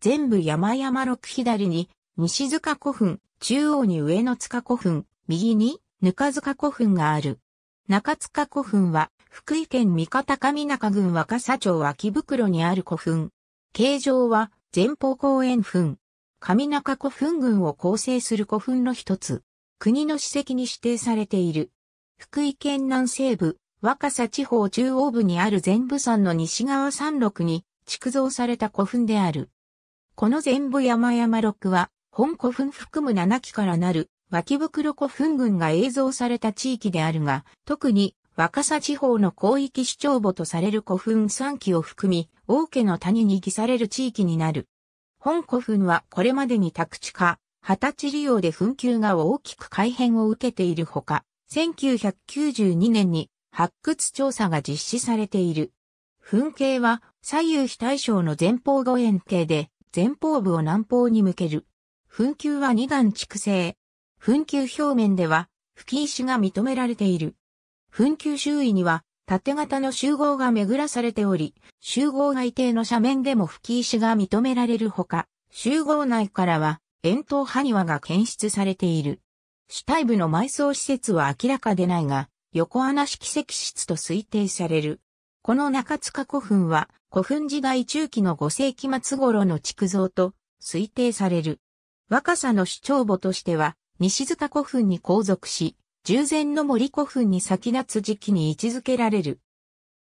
全部山々六左に、西塚古墳、中央に上野塚古墳、右に、ぬか塚古墳がある。中塚古墳は、福井県三方上中郡若狭町秋袋にある古墳。形状は、前方後円墳。上中古墳群を構成する古墳の一つ。国の史跡に指定されている。福井県南西部、若狭地方中央部にある全部山の西側山麓に、築造された古墳である。この全部山々6は、本古墳含む7基からなる、脇袋古墳群が映像された地域であるが、特に若狭地方の広域主張母とされる古墳3基を含み、王家の谷に偽される地域になる。本古墳はこれまでに宅地化、二十歳利用で墳丘が大きく改変を受けているほか、1992年に発掘調査が実施されている。墳形は左右非対称の前方五円形で、前方部を南方に向ける。墳丘は2段築成。墳丘表面では、吹石が認められている。墳丘周囲には、縦型の集合が巡らされており、集合外底の斜面でも吹石が認められるほか、集合内からは、円筒埴輪が検出されている。主体部の埋葬施設は明らかでないが、横穴式石室と推定される。この中塚古墳は、古墳時代中期の5世紀末頃の築造と推定される。若さの主張母としては、西塚古墳に後続し、従前の森古墳に先立つ時期に位置づけられる。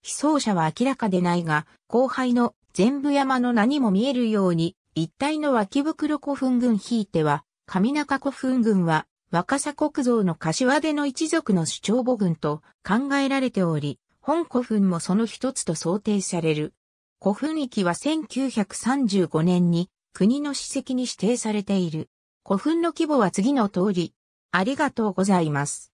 被葬者は明らかでないが、後輩の全部山の何も見えるように、一帯の脇袋古墳群ひいては、上中古墳群は、若狭国造の柏での一族の主張母群と考えられており、本古墳もその一つと想定される。古墳域は1935年に国の史跡に指定されている。古墳の規模は次の通り。ありがとうございます。